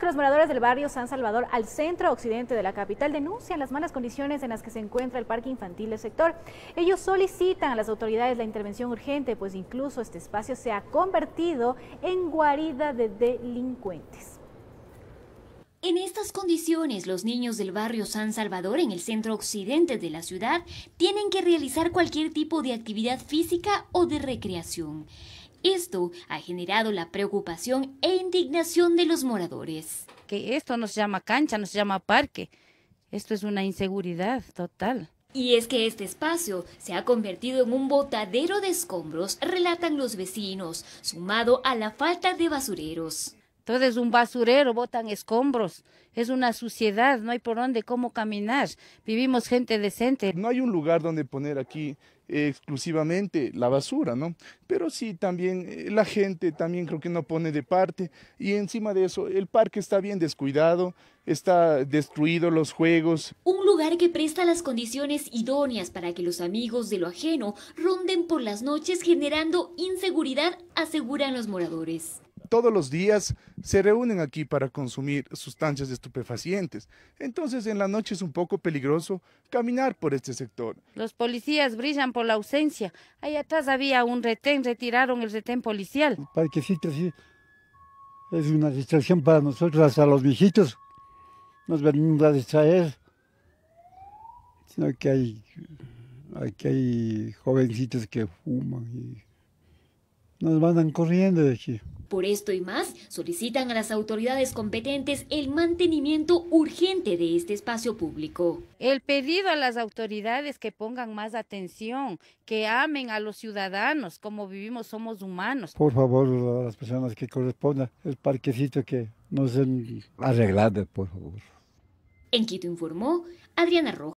que los moradores del barrio San Salvador, al centro occidente de la capital, denuncian las malas condiciones en las que se encuentra el parque infantil del sector. Ellos solicitan a las autoridades la intervención urgente, pues incluso este espacio se ha convertido en guarida de delincuentes. En estas condiciones, los niños del barrio San Salvador, en el centro occidente de la ciudad, tienen que realizar cualquier tipo de actividad física o de recreación. Esto ha generado la preocupación e indignación de los moradores. Que esto no se llama cancha, no se llama parque. Esto es una inseguridad total. Y es que este espacio se ha convertido en un botadero de escombros, relatan los vecinos, sumado a la falta de basureros es un basurero, botan escombros, es una suciedad, no hay por dónde, cómo caminar, vivimos gente decente. No hay un lugar donde poner aquí eh, exclusivamente la basura, ¿no? Pero sí, también eh, la gente también creo que no pone de parte y encima de eso el parque está bien descuidado, está destruido los juegos. Un lugar que presta las condiciones idóneas para que los amigos de lo ajeno ronden por las noches generando inseguridad, aseguran los moradores todos los días se reúnen aquí para consumir sustancias estupefacientes. Entonces en la noche es un poco peligroso caminar por este sector. Los policías brillan por la ausencia. Ahí atrás había un retén, retiraron el retén policial. Para que sí es una distracción para nosotros, hasta los viejitos. Nos venimos a distraer, sino que hay, aquí hay jovencitos que fuman y nos mandan corriendo de aquí. Por esto y más, solicitan a las autoridades competentes el mantenimiento urgente de este espacio público. El pedido a las autoridades que pongan más atención, que amen a los ciudadanos, como vivimos somos humanos. Por favor, a las personas que correspondan, el parquecito que nos se arreglado, por favor. En Quito informó Adriana Rojas.